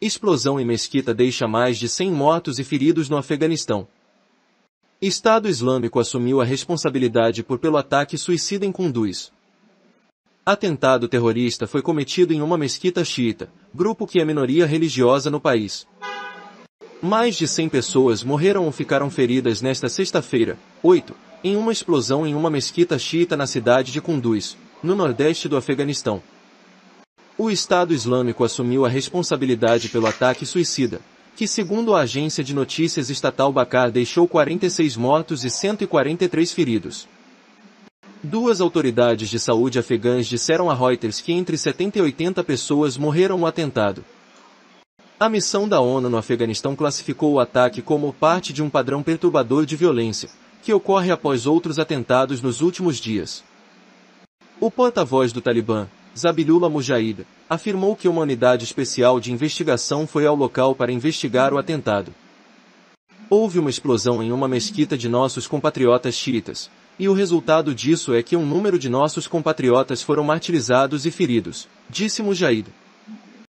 Explosão em mesquita deixa mais de 100 mortos e feridos no Afeganistão. Estado Islâmico assumiu a responsabilidade por pelo ataque suicida em Kunduz. Atentado terrorista foi cometido em uma mesquita xiita, grupo que é minoria religiosa no país. Mais de 100 pessoas morreram ou ficaram feridas nesta sexta-feira, 8, em uma explosão em uma mesquita xiita na cidade de Kunduz, no nordeste do Afeganistão o Estado Islâmico assumiu a responsabilidade pelo ataque suicida, que segundo a agência de notícias estatal Bakar deixou 46 mortos e 143 feridos. Duas autoridades de saúde afegãs disseram a Reuters que entre 70 e 80 pessoas morreram no atentado. A missão da ONU no Afeganistão classificou o ataque como parte de um padrão perturbador de violência, que ocorre após outros atentados nos últimos dias. O porta-voz do Talibã, Zabilula Mujahid, afirmou que uma unidade especial de investigação foi ao local para investigar o atentado. Houve uma explosão em uma mesquita de nossos compatriotas xiitas, e o resultado disso é que um número de nossos compatriotas foram martirizados e feridos, disse Mujahid.